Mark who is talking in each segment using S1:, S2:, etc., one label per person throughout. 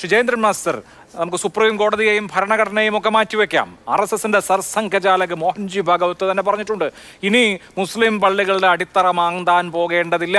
S1: ശുചേന്ദ്രൻ master നമുക്ക് supreme കോടതിയെയും ഭരണഘടനയും ഒക്കെ മാറ്റിവെക്കാം ആർ എസ് എസിന്റെ സർസംഘചാലക് മോഹൻജി ഭാഗവത്ത് തന്നെ പറഞ്ഞിട്ടുണ്ട് ഇനി മുസ്ലിം പള്ളികളുടെ അടിത്തറ മാന്താൻ പോകേണ്ടതില്ല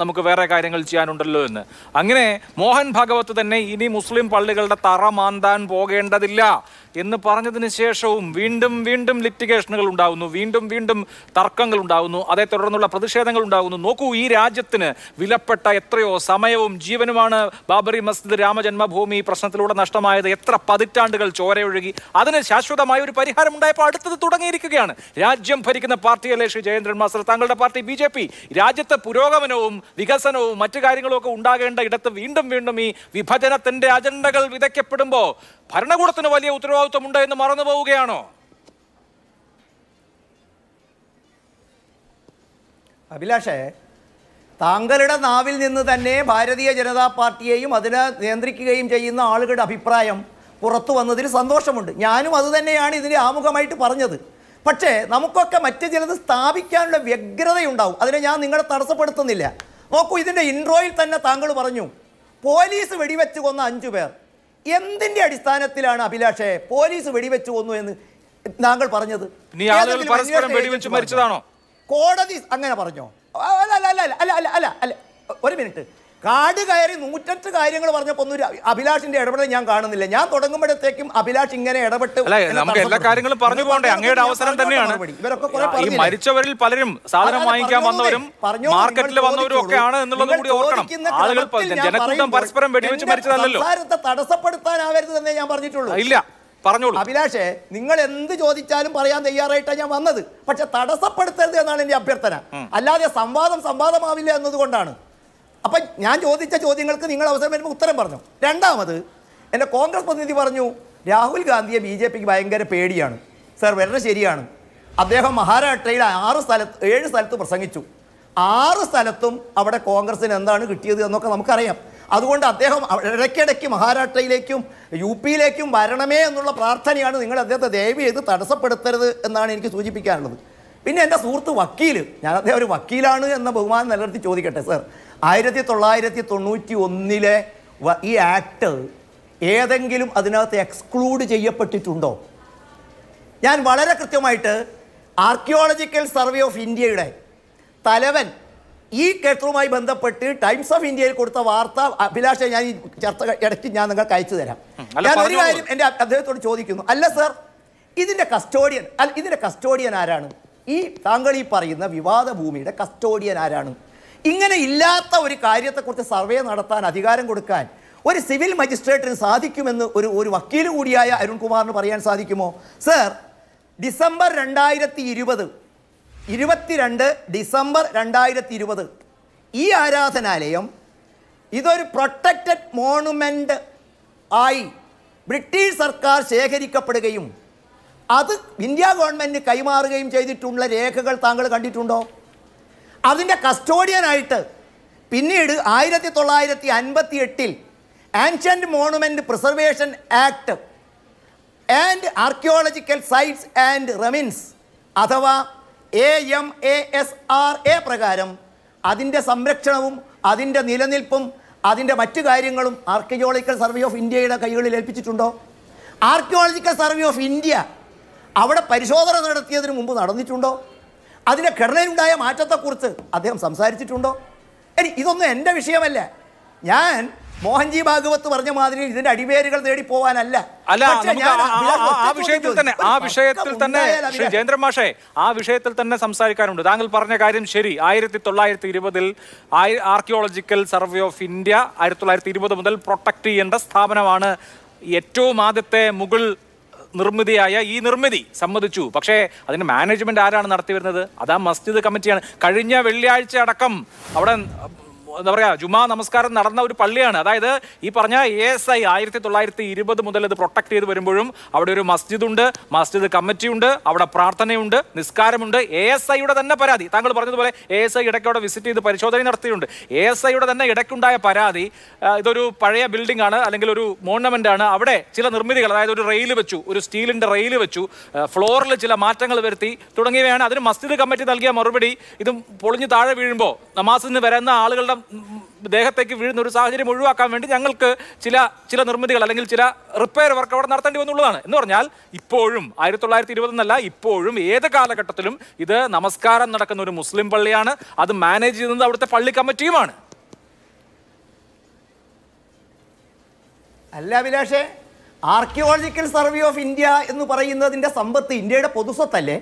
S1: നമുക്ക് വേറെ കാര്യങ്ങൾ ചെയ്യാനുണ്ടല്ലോ എന്ന് അങ്ങനെ മോഹൻ ഭാഗവത്ത് തന്നെ ഇനി മുസ്ലിം പള്ളികളുടെ തറ മാന്താൻ പോകേണ്ടതില്ല എന്ന് പറഞ്ഞതിന് ശേഷവും വീണ്ടും വീണ്ടും ലിറ്റിഗേഷനുകൾ ഉണ്ടാകുന്നു വീണ്ടും വീണ്ടും തർക്കങ്ങൾ ഉണ്ടാകുന്നു അതേ തുടർന്നുള്ള പ്രതിഷേധങ്ങൾ ഉണ്ടാകുന്നു നോക്കൂ ഈ രാജ്യത്തിന് വിലപ്പെട്ട എത്രയോ സമയവും ജീവനുമാണ് ബാബറി മസ്ജിദ് രാമജന്മഭൂമി പ്രശ്നത്തിലൂടെ നഷ്ടമായത് എത്ര പതിറ്റാണ്ടുകൾ ചോരയൊഴുകി അതിന് ശാശ്വതമായ ഒരു പരിഹാരം ഉണ്ടായപ്പോൾ അടുത്തത് തുടങ്ങിയിരിക്കുകയാണ് രാജ്യം ഭരിക്കുന്ന പാർട്ടിയല്ലേ ശ്രീ ജയേന്ദ്രൻ മാസ്റ്റർ താങ്കളുടെ പാർട്ടി ബി ജെ പി രാജ്യത്ത് പുരോഗമനവും വികസനവും മറ്റു കാര്യങ്ങളും ഒക്കെ ഉണ്ടാകേണ്ട ഇടത്ത് വീണ്ടും വീണ്ടും ഈ വിഭജനത്തിന്റെ അജണ്ടകൾ വിതയ്ക്കപ്പെടുമ്പോൾ ഭരണകൂടത്തിന് വലിയ ഉത്തരവാദിത്വമുണ്ട് എന്ന് മറന്നു പോവുകയാണോ
S2: അഭിലാഷേ താങ്കളുടെ നാവിൽ നിന്ന് തന്നെ ഭാരതീയ ജനതാ പാർട്ടിയെയും അതിനെ നിയന്ത്രിക്കുകയും ചെയ്യുന്ന ആളുകളുടെ അഭിപ്രായം പുറത്തു വന്നതിൽ സന്തോഷമുണ്ട് ഞാനും അതുതന്നെയാണ് ഇതിൻ്റെ ആമുഖമായിട്ട് പറഞ്ഞത് പക്ഷേ നമുക്കൊക്കെ മറ്റു ചിലത് സ്ഥാപിക്കാനുള്ള വ്യഗ്രതയുണ്ടാവും അതിനെ ഞാൻ നിങ്ങളെ തടസ്സപ്പെടുത്തുന്നില്ല നോക്കൂ ഇതിൻ്റെ ഇൻട്രോയിൽ തന്നെ താങ്കൾ പറഞ്ഞു പോലീസ് വെടിവെച്ച് കൊന്ന അഞ്ചു പേർ എന്തിന്റെ അടിസ്ഥാനത്തിലാണ് അഭിലാഷെ പോലീസ് വെടിവെച്ചു കൊന്നു എന്ന് താങ്കൾ പറഞ്ഞത് കോടതി അങ്ങനെ പറഞ്ഞോ അല്ല അല്ല അല്ല അല്ല അല്ല അല്ല ഒരു മിനിറ്റ് കാട് കയറി നൂറ്റെട്ട് കാര്യങ്ങൾ പറഞ്ഞപ്പോൾ ഒന്നും അഭിലാഷിന്റെ ഇടപെടൽ ഞാൻ കാണുന്നില്ല ഞാൻ തുടങ്ങുമ്പോഴത്തേക്കും അഭിലാഷ് ഇങ്ങനെ ഇടപെട്ട് നമുക്ക് എല്ലാ കാര്യങ്ങളും പറഞ്ഞു പോകണ്ടേ അങ്ങയുടെ അവസരം തന്നെയാണ് ഇവരൊക്കെ ഈ
S1: മരിച്ചവരിൽ പലരും സാധനം വാങ്ങിക്കാൻ വന്നവരും മാർക്കറ്റിൽ വന്നവരും ഒക്കെ ആണ് എന്നുള്ളത് കൂടി ഓർക്കണം ആളുകൾ ജനക്കൂട്ടം പരസ്പരം വെടിവെച്ച് മരിച്ചതല്ലോ
S2: തടസ്സപ്പെടുത്താനാവരുത് തന്നെ ഞാൻ പറഞ്ഞിട്ടുള്ളൂ ഇല്ല പറഞ്ഞോളൂ അഭിലാഷേ നിങ്ങൾ എന്ത് ചോദിച്ചാലും പറയാൻ തയ്യാറായിട്ടാണ് ഞാൻ വന്നത് പക്ഷെ തടസ്സപ്പെടുത്തരുത് എന്നാണ് എന്റെ അഭ്യർത്ഥന അല്ലാതെ സംവാദം സംവാദമാവില്ല എന്നതുകൊണ്ടാണ് അപ്പം ഞാൻ ചോദിച്ച ചോദ്യങ്ങൾക്ക് നിങ്ങൾ അവസരം വരുമ്പോൾ ഉത്തരം പറഞ്ഞു രണ്ടാമത് എൻ്റെ കോൺഗ്രസ് പ്രതിനിധി പറഞ്ഞു രാഹുൽ ഗാന്ധിയെ ബി ജെ പിക്ക് ഭയങ്കര പേടിയാണ് സർ വളരെ ശരിയാണ് അദ്ദേഹം മഹാരാഷ്ട്രയിൽ ആറ് സ്ഥലത്ത് ഏഴ് സ്ഥലത്ത് പ്രസംഗിച്ചു ആറ് സ്ഥലത്തും അവിടെ കോൺഗ്രസിന് എന്താണ് കിട്ടിയത് എന്നൊക്കെ നമുക്കറിയാം അതുകൊണ്ട് അദ്ദേഹം ഇടയ്ക്കിടയ്ക്ക് മഹാരാഷ്ട്രയിലേക്കും യു പിയിലേക്കും വരണമേ എന്നുള്ള പ്രാർത്ഥനയാണ് നിങ്ങൾ അദ്ദേഹത്തെ ദയവ് ചെയ്ത് തടസ്സപ്പെടുത്തരുത് എന്നാണ് എനിക്ക് സൂചിപ്പിക്കാനുള്ളത് പിന്നെ എൻ്റെ സുഹൃത്ത് വക്കീൽ ഞാൻ അദ്ദേഹം ഒരു വക്കീലാണ് എന്ന ബഹുമാനം നിലനിർത്തി ചോദിക്കട്ടെ സർ ആയിരത്തി തൊള്ളായിരത്തി തൊണ്ണൂറ്റി ഒന്നിലെ ഈ ആക്ട് ഏതെങ്കിലും അതിനകത്ത് എക്സ്ക്ലൂഡ് ചെയ്യപ്പെട്ടിട്ടുണ്ടോ ഞാൻ വളരെ കൃത്യമായിട്ട് ആർക്കിയോളജിക്കൽ സർവേ ഓഫ് ഇന്ത്യയുടെ തലവൻ ഈ കെട്ടറുമായി ബന്ധപ്പെട്ട് ടൈംസ് ഓഫ് ഇന്ത്യയിൽ കൊടുത്ത വാർത്ത അഭിലാഷ ഞാൻ ഈ ചർച്ച ഇടയ്ക്ക് ഞാൻ നിങ്ങൾക്ക് അയച്ചു തരാം ഞാൻ ഒരു കാര്യം എൻ്റെ അദ്ദേഹത്തോട് ചോദിക്കുന്നു അല്ല സർ ഇതിൻ്റെ കസ്റ്റോഡിയൻ അല്ല ഇതിൻ്റെ കസ്റ്റോഡിയൻ ആരാണ് ഈ താങ്കൾ ഈ പറയുന്ന വിവാദ ഭൂമിയുടെ കസ്റ്റോഡിയൻ ആരാണ് ഇങ്ങനെ ഇല്ലാത്ത ഒരു കാര്യത്തെക്കുറിച്ച് സർവേ നടത്താൻ അധികാരം കൊടുക്കാൻ ഒരു സിവിൽ മജിസ്ട്രേറ്റിന് സാധിക്കുമെന്ന് ഒരു ഒരു വക്കീൽ കൂടിയായ അരുൺകുമാറിന് പറയാൻ സാധിക്കുമോ സർ ഡിസംബർ രണ്ടായിരത്തി ഇരുപത് ഇരുപത്തിരണ്ട് ഡിസംബർ രണ്ടായിരത്തി ഇരുപത് ഈ ആരാധനാലയം ഇതൊരു പ്രൊട്ടക്റ്റഡ് മോണുമെൻ്റ് ആയി ബ്രിട്ടീഷ് സർക്കാർ ശേഖരിക്കപ്പെടുകയും അത് ഇന്ത്യ ഗവൺമെൻറ് കൈമാറുകയും ചെയ്തിട്ടുള്ള രേഖകൾ താങ്കൾ കണ്ടിട്ടുണ്ടോ അതിൻ്റെ കസ്റ്റോഡിയനായിട്ട് പിന്നീട് ആയിരത്തി തൊള്ളായിരത്തി അൻപത്തി എട്ടിൽ ancient monument preservation act and archaeological sites and remains അഥവാ A M A S R A പ്രകാരം അതിൻ്റെ സംരക്ഷണവും അതിൻ്റെ നിലനിൽപ്പും അതിൻ്റെ മറ്റു കാര്യങ്ങളും ആർക്കിയോളജിക്കൽ സർവേ ഓഫ് ഇന്ത്യയുടെ കൈകളിൽ ഏൽപ്പിച്ചിട്ടുണ്ടോ ആർക്കിയോളജിക്കൽ സർവേ ഓഫ് ഇന്ത്യ അവിടെ പരിശോധന നടത്തിയതിന് മുമ്പ് നടന്നിട്ടുണ്ടോ അതിൻ്റെ ഘടനയിലുണ്ടായ മാറ്റത്തെക്കുറിച്ച് അദ്ദേഹം സംസാരിച്ചിട്ടുണ്ടോ ഇനി ഇതൊന്നും എൻ്റെ വിഷയമല്ല ഞാൻ മോഹൻജി ഭാഗവത്ത് പറഞ്ഞ മാതിരി ഇതിന്റെ അടിവേരുകൾ തേടി പോവാനല്ല അല്ല ആ വിഷയത്തിൽ
S1: തന്നെ ആ വിഷയത്തിൽ തന്നെ ജയേന്ദ്രൻ മാഷേ ആ വിഷയത്തിൽ തന്നെ സംസാരിക്കാനുണ്ട് താങ്കൾ പറഞ്ഞ കാര്യം ശരി ആയിരത്തി തൊള്ളായിരത്തി ഇരുപതിൽ ആർക്കിയോളജിക്കൽ സർവേ ഓഫ് ഇന്ത്യ ആയിരത്തി തൊള്ളായിരത്തി ഇരുപത് മുതൽ പ്രൊട്ടക്ട് ചെയ്യേണ്ട സ്ഥാപനമാണ് ഏറ്റവും ആദ്യത്തെ മുഗൾ നിർമ്മിതിയായ ഈ നിർമ്മിതി സമ്മതിച്ചു പക്ഷേ അതിന് മാനേജ്മെന്റ് ആരാണ് നടത്തി വരുന്നത് അതാ മസ്ജിദ് കമ്മിറ്റിയാണ് കഴിഞ്ഞ വെള്ളിയാഴ്ച അടക്കം അവിടെ എന്താ പറയുക ജുമാ നമസ്കാരം നടന്ന ഒരു പള്ളിയാണ് അതായത് ഈ പറഞ്ഞ എ എസ് ഐ ആയിരത്തി തൊള്ളായിരത്തി ഇരുപത് മുതൽ ഇത് പ്രൊട്ടക്ട് ചെയ്ത് വരുമ്പോഴും അവിടെ ഒരു മസ്ജിദ് ഉണ്ട് മസ്ജിദ് കമ്മിറ്റിയുണ്ട് അവിടെ പ്രാർത്ഥനയുണ്ട് നിസ്കാരമുണ്ട് എ എസ് ഐയുടെ തന്നെ പരാതി താങ്കൾ പറഞ്ഞതുപോലെ എ എസ് ഐ ഇടയ്ക്ക് അവിടെ വിസിറ്റ് ചെയ്ത് പരിശോധന നടത്തിയിട്ടുണ്ട് എ എസ് ഐയുടെ തന്നെ ഇടയ്ക്കുണ്ടായ പരാതി ഇതൊരു പഴയ ബിൽഡിംഗ് ആണ് അല്ലെങ്കിൽ ഒരു മോണമെന്റ് ആണ് അവിടെ ചില നിർമ്മിതികൾ അതായത് ഒരു റെയിൽ വെച്ചു ഒരു സ്റ്റീലിന്റെ റെയിൽ വെച്ചു ഫ്ലോറിൽ ചില മാറ്റങ്ങൾ വരുത്തി തുടങ്ങിയവയാണ് അതിന് മസ്ജിദ് കമ്മിറ്റി നൽകിയ മറുപടി ഇത് പൊളിഞ്ഞു താഴെ വീഴുമ്പോൾ നമാസിന് വരുന്ന ആളുകളുടെ ദേഹത്തേക്ക് വീഴുന്ന ഒരു സാഹചര്യം ഒഴിവാക്കാൻ വേണ്ടി ഞങ്ങൾക്ക് ചില ചില നിർമ്മിതികൾ അല്ലെങ്കിൽ ചില റിപ്പയർ വർക്ക് അവിടെ നടത്തേണ്ടി വന്നുള്ളതാണ് എന്ന് പറഞ്ഞാൽ ഇപ്പോഴും ആയിരത്തി തൊള്ളായിരത്തി ഇരുപതെന്നല്ല ഇപ്പോഴും ഏത് കാലഘട്ടത്തിലും ഇത് നമസ്കാരം നടക്കുന്ന ഒരു മുസ്ലിം പള്ളിയാണ് അത് മാനേജ് ചെയ്യുന്നത് അവിടുത്തെ പള്ളി കമ്മിറ്റിയുമാണ്
S2: അല്ല അഭിലാഷേ ആർക്കിയോളജിക്കൽ സർവേ ഓഫ് ഇന്ത്യ എന്ന് പറയുന്നതിൻ്റെ സമ്പത്ത് ഇന്ത്യയുടെ പൊതുസ്വത്തല്ലേ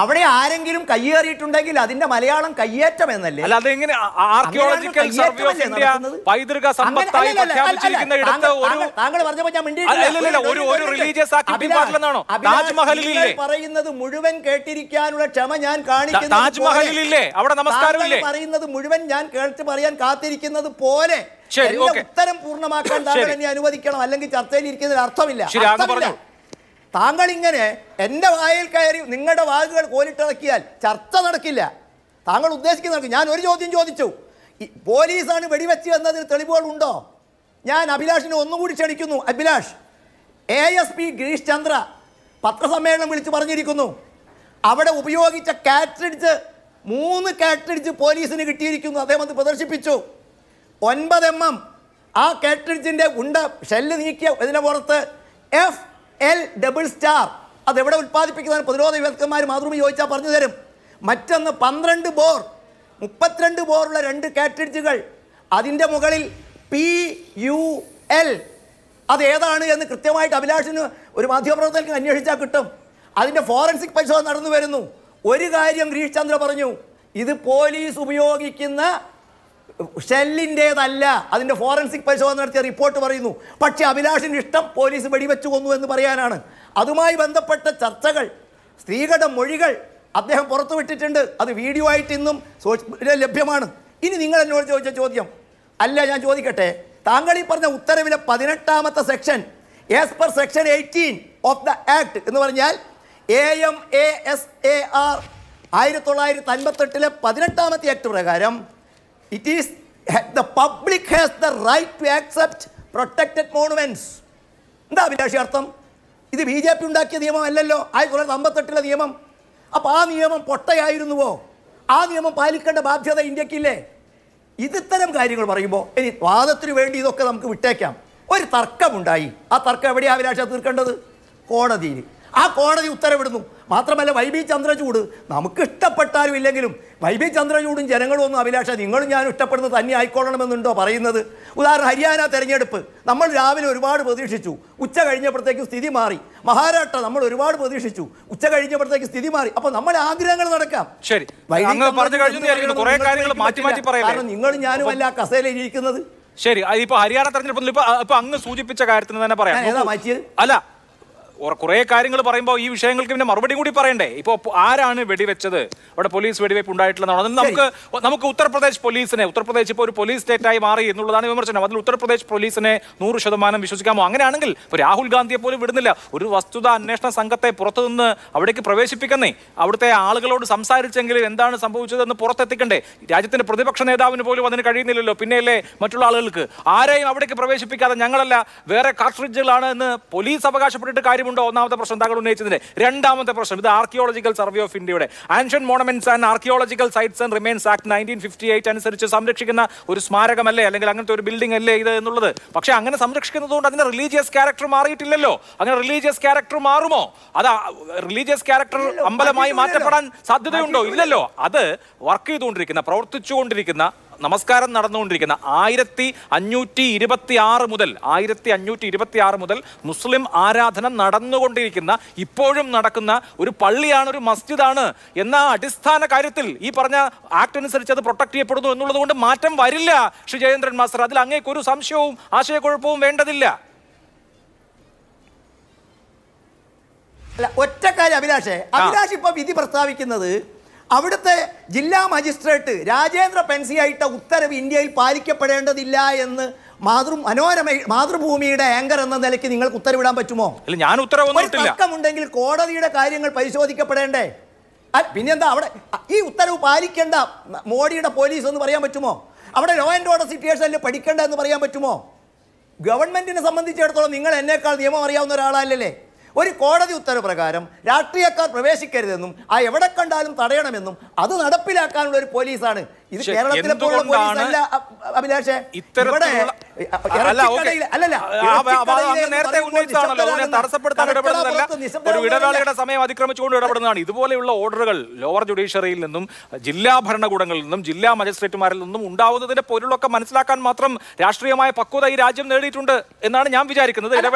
S2: അവിടെ ആരെങ്കിലും കയ്യേറിയിട്ടുണ്ടെങ്കിൽ അതിന്റെ മലയാളം കയ്യേറ്റം എന്നല്ലേ അല്ല
S1: അതെങ്ങനെ ആർക്കിയോളജിക്കൽ സർവേ ഓഫ് ഇന്ത്യ പൈതൃക സമ്പത്തായി പ്രഖ്യാപിച്ചിരിക്കുന്ന ഇടത്ത് ഒരു
S2: താങ്കൾ പറഞ്ഞപ്പോൾ ഞാൻ മിണ്ടിയിട്ടില്ല ഒരു ഒരു റിലീജിയസ് ആക്കി പിൻപാട്ടില്ലെന്നാണോ താജ്മഹലിലില്ലേ പറയുന്നത് മുഴുവൻ കേട്ടിരിക്കാനുള്ള ക്ഷമ ഞാൻ കാണിക്കുന്നു താജ്മഹലിലില്ലേ അവിടെ നമസ്കാരമില്ലേ പറയുന്നത് മുഴുവൻ ഞാൻ കേട്ട് പറയാൻ കാത്തിരിക്കുന്നത് പോലെ ഉത്തരം പൂർണ്ണമാക്കാൻ താങ്കൾ എന്നെ അനുവദിക്കണം അല്ലെങ്കിൽ ചർച്ചയിൽ ഇരിക്കുന്നതിൽ അർത്ഥമില്ല താങ്കൾ ഇങ്ങനെ എൻ്റെ വായിൽ കയറി നിങ്ങളുടെ വാക്കുകൾ കോലിട്ടിറക്കിയാൽ ചർച്ച നടക്കില്ല താങ്കൾ ഉദ്ദേശിക്കുന്ന ഞാൻ ഒരു ചോദ്യം ചോദിച്ചു പോലീസാണ് വെടിവെച്ച് എന്നതിന് തെളിവുകളുണ്ടോ ഞാൻ അഭിലാഷിനെ ഒന്നുകൂടി ക്ഷണിക്കുന്നു Abhilash A S P Girish Chandra പത്രസമ്മേളനം വിളിച്ചു പറഞ്ഞിരിക്കുന്നു അവിടെ ഉപയോഗിച്ച കാറ്ററിഡ്ജ് മൂന്ന് കാറ്ററിഡ്ജ് പോലീസിന് കിട്ടിയിരിക്കുന്നു അദ്ദേഹം അത് പ്രദർശിപ്പിച്ചു ഒൻപത് എം എം ആ കാറ്ററിഡ്ജിൻ്റെ ഉണ്ട ഷെല്ല് നീക്കിയ ഇതിനെ പുറത്ത് എഫ് എൽ ഡബിൾ സ്റ്റാർ അതെവിടെ ഉൽപ്പാദിപ്പിക്കുന്നതാണ് പ്രതിരോധ വിദഗ്ധന്മാർ മാതൃഭൂമി ചോദിച്ചാൽ പറഞ്ഞു തരും മറ്റൊന്ന് പന്ത്രണ്ട് ബോർ മുപ്പത്തിരണ്ട് ബോറുള്ള രണ്ട് കാറ്റഡ്ജുകൾ അതിൻ്റെ മുകളിൽ പി യു എൽ അതേതാണ് എന്ന് കൃത്യമായിട്ട് അഭിലാഷിന് ഒരു മാധ്യമപ്രവർത്തകർക്ക് അന്വേഷിച്ചാൽ കിട്ടും അതിൻ്റെ ഫോറൻസിക് പരിശോധന നടന്നു വരുന്നു ഒരു കാര്യം ഗിരീഷ് ചന്ദ്ര പറഞ്ഞു ഇത് പോലീസ് ഉപയോഗിക്കുന്ന ഷെല്ലിൻ്റേതല്ല അതിൻ്റെ ഫോറൻസിക് പരിശോധന നടത്തിയ റിപ്പോർട്ട് പറയുന്നു പക്ഷേ അഭിലാഷിൻ്റെ ഇഷ്ടം പോലീസ് വെടിവെച്ചു കൊന്നു എന്ന് പറയാനാണ് അതുമായി ബന്ധപ്പെട്ട ചർച്ചകൾ സ്ത്രീകളുടെ മൊഴികൾ അദ്ദേഹം പുറത്തുവിട്ടിട്ടുണ്ട് അത് വീഡിയോ ആയിട്ട് ഇന്നും ലഭ്യമാണ് ഇനി നിങ്ങൾ എന്നോട് ചോദിച്ച ചോദ്യം അല്ല ഞാൻ ചോദിക്കട്ടെ താങ്കൾ ഈ പറഞ്ഞ ഉത്തരവിലെ പതിനെട്ടാമത്തെ section as per section eighteen of the act എന്ന് പറഞ്ഞാൽ A M A S A R ആയിരത്തി തൊള്ളായിരത്തി അൻപത്തെട്ടിലെ പതിനെട്ടാമത്തെ ആക്ട് പ്രകാരം it is the public has the right to accept protected monuments എന്താ അഭിലാഷി അർത്ഥം ഇത് ബി ജെ പി ഉണ്ടാക്കിയ നിയമം അല്ലല്ലോ ആയിരത്തി തൊള്ളായിരത്തി അമ്പത്തെട്ടിലെ നിയമം അപ്പോൾ ആ നിയമം പൊട്ടയായിരുന്നുവോ ആ നിയമം പാലിക്കേണ്ട ബാധ്യത ഇന്ത്യക്കില്ലേ ഇത്തരം കാര്യങ്ങൾ പറയുമ്പോൾ ഇനി വാദത്തിന് വേണ്ടി ഇതൊക്കെ നമുക്ക് വിട്ടേക്കാം ഒരു തർക്കമുണ്ടായി ആ തർക്കം എവിടെയാണ് അഭിലാഷ തീർക്കേണ്ടത് കോടതിയിൽ ആ കോടതി ഉത്തരവിടുന്നു മാത്രമല്ല വൈ ബി ചന്ദ്രചൂട് നമുക്ക് ഇഷ്ടപ്പെട്ടാലും ഇല്ലെങ്കിലും വൈ ബി ചന്ദ്രചൂടും ജനങ്ങളും ഒന്നും അഭിലാഷ നിങ്ങളും ഞാനും ഇഷ്ടപ്പെടുന്നത് തന്നെ ആയിക്കൊള്ളണമെന്നുണ്ടോ പറയുന്നത് ഉദാഹരണം ഹരിയാന തെരഞ്ഞെടുപ്പ് നമ്മൾ രാവിലെ ഒരുപാട് പ്രതീക്ഷിച്ചു ഉച്ച കഴിഞ്ഞപ്പോഴത്തേക്കും സ്ഥിതി മാറി മഹാരാഷ്ട്ര നമ്മൾ ഒരുപാട് പ്രതീക്ഷിച്ചു ഉച്ച കഴിഞ്ഞപ്പോഴത്തേക്ക് സ്ഥിതി മാറി അപ്പോൾ നമ്മൾ ആഗ്രഹങ്ങൾ നടക്കാം
S1: ശരി കാരണം നിങ്ങളും ഞാനും അല്ല കസേല ഇരിക്കുന്നത് ശരി ഇപ്പൊ ഹരിയാന തെരഞ്ഞെടുപ്പ് ഇപ്പൊ അങ്ങ് സൂചിപ്പിച്ച കാര്യത്തിന് തന്നെ പറയാം അല്ല കുറേ കാര്യങ്ങൾ പറയുമ്പോൾ ഈ വിഷയങ്ങൾക്ക് പിന്നെ മറുപടി കൂടി പറയണ്ടേ ഇപ്പോൾ ആരാണ് വെടിവെച്ചത് അവിടെ പോലീസ് വെടിവെപ്പ് ഉണ്ടായിട്ടുള്ളതാണ് നമുക്ക് നമുക്ക് ഉത്തർപ്രദേശ് പോലീസിനെ ഉത്തർപ്രദേശ് ഇപ്പോൾ ഒരു പോലീസ് സ്റ്റേറ്റായി മാറി എന്നുള്ളതാണ് വിമർശനം അതിൽ ഉത്തർപ്രദേശ് പോലീസിനെ നൂറ് ശതമാനം വിശ്വസിക്കാമോ അങ്ങനെയാണെങ്കിൽ ഇപ്പോൾ രാഹുൽ ഗാന്ധിയെ പോലും വിടുന്നില്ല ഒരു വസ്തുത അന്വേഷണ സംഘത്തെ പുറത്തുനിന്ന് അവിടേക്ക് പ്രവേശിപ്പിക്കുന്നേ അവിടുത്തെ ആളുകളോട് സംസാരിച്ചെങ്കിലും എന്താണ് സംഭവിച്ചതെന്ന് പുറത്തെത്തിക്കണ്ടേ രാജ്യത്തിന്റെ പ്രതിപക്ഷ നേതാവിന് പോലും അതിന് കഴിയുന്നില്ലല്ലോ പിന്നെയല്ലേ മറ്റുള്ള ആളുകൾക്ക് ആരെയും അവിടേക്ക് പ്രവേശിപ്പിക്കാതെ ഞങ്ങളല്ല വേറെ കാർട്രിഡ്ജുകളാണ് എന്ന് പോലീസ് അവകാശപ്പെട്ടിട്ട് കാര്യം കാര്യമുണ്ടോ ഒന്നാമത്തെ പ്രശ്നം താങ്കൾ ഉന്നയിച്ചതിന് രണ്ടാമത്തെ പ്രശ്നം ഇത് ആർക്കിയോളജിക്കൽ സർവേ ഓഫ് ഇന്ത്യയുടെ ancient monuments and archaeological sites and remains act nineteen fifty eight അനുസരിച്ച് സംരക്ഷിക്കുന്ന ഒരു സ്മാരകമല്ലേ അല്ലെങ്കിൽ അങ്ങനത്തെ ഒരു ബിൽഡിംഗ് അല്ലേ ഇത് എന്നുള്ളത് പക്ഷെ അങ്ങനെ സംരക്ഷിക്കുന്നതുകൊണ്ട് അതിന്റെ റിലീജിയസ് ക്യാരക്ടർ മാറിയിട്ടില്ലല്ലോ അങ്ങനെ റിലീജിയസ് ക്യാരക്ടർ മാറുമോ അത് റിലീജിയസ് ക്യാരക്ടർ അമ്പലമായി മാറ്റപ്പെടാൻ സാധ്യതയുണ്ടോ ഇല്ലല്ലോ അത് വർക്ക് ചെയ്തുകൊണ്ടിരിക്കുന്ന പ്രവർത്തിച്ചുകൊണ്ടിരിക്കുന്ന നമസ്കാരം നടന്നുകൊണ്ടിരിക്കുന്ന ആയിരത്തി അഞ്ഞൂറ്റി ഇരുപത്തി ആറ് മുതൽ ആയിരത്തി അഞ്ഞൂറ്റി ഇരുപത്തി ആറ് മുതൽ മുസ്ലിം ആരാധന നടന്നുകൊണ്ടിരിക്കുന്ന ഇപ്പോഴും നടക്കുന്ന ഒരു പള്ളിയാണ് ഒരു മസ്ജിദാണ് എന്ന അടിസ്ഥാന കാര്യത്തിൽ ഈ പറഞ്ഞ ആക്ട് അനുസരിച്ച് അത് പ്രൊട്ടക്ട് ചെയ്യപ്പെടുന്നു എന്നുള്ളത് കൊണ്ട് മാറ്റം വരില്ല ശ്രീ ജയേന്ദ്രൻ മാസ്റ്റർ അതിൽ അങ്ങേക്ക് ഒരു സംശയവും ആശയക്കുഴപ്പവും വേണ്ടതില്ല അല്ല
S2: ഒറ്റക്കാര്യം അഭിലാഷേ അഭിലാഷ് ഇപ്പൊ വിധി പ്രസ്താവിക്കുന്നത് അവിടുത്തെ ജില്ലാ മജിസ്ട്രേറ്റ് രാജേന്ദ്ര പെൻസി ആയിട്ട ഉത്തരവ് ഇന്ത്യയിൽ പാലിക്കപ്പെടേണ്ടതില്ല എന്ന് മാതൃ മനോരമ മാതൃഭൂമിയുടെ ആങ്കർ എന്ന നിലയ്ക്ക് നിങ്ങൾക്ക് ഉത്തരവിടാൻ പറ്റുമോ
S1: ഞാൻ ഉത്തരവുണ്ടെങ്കിൽ
S2: കോടതിയുടെ കാര്യങ്ങൾ പരിശോധിക്കപ്പെടേണ്ടേ പിന്നെന്താ അവിടെ ഈ ഉത്തരവ് പാലിക്കേണ്ട മോഡിയുടെ പോലീസ് എന്ന് പറയാൻ പറ്റുമോ അവിടെ ലോ ആൻഡ് ഓർഡർ സിറ്റുവേഷനിൽ പഠിക്കേണ്ട എന്ന് പറയാൻ പറ്റുമോ ഗവൺമെന്റിനെ സംബന്ധിച്ചിടത്തോളം നിങ്ങൾ എന്നേക്കാൾ നിയമം അറിയാവുന്ന ഒരാളല്ലേ ഒരു കോടതി ഉത്തരവ് പ്രകാരം രാഷ്ട്രീയക്കാർ പ്രവേശിക്കരുതെന്നും ആ എവിടെ കണ്ടാലും തടയണമെന്നും അത് നടപ്പിലാക്കാനുള്ള ഒരു പോലീസാണ് ഇത് കേരളത്തിലെ പോലുള്ള അഭിലാഷേ
S1: ഒരു സമയം അതിക്രമിച്ചുകൊണ്ട് ഇടപെടുന്നതാണ് ഇതുപോലെയുള്ള ഓർഡറുകൾ ലോവർ ജുഡീഷ്യറിയിൽ നിന്നും ജില്ലാ ഭരണകൂടങ്ങളിൽ നിന്നും ജില്ലാ മജിസ്ട്രേറ്റുമാരിൽ നിന്നും ഉണ്ടാവുന്നതിന്റെ പൊരുളൊക്കെ മനസ്സിലാക്കാൻ മാത്രം രാഷ്ട്രീയമായ പക്വത ഈ രാജ്യം നേടിയിട്ടുണ്ട് എന്നാണ് ഞാൻ വിചാരിക്കുന്നത്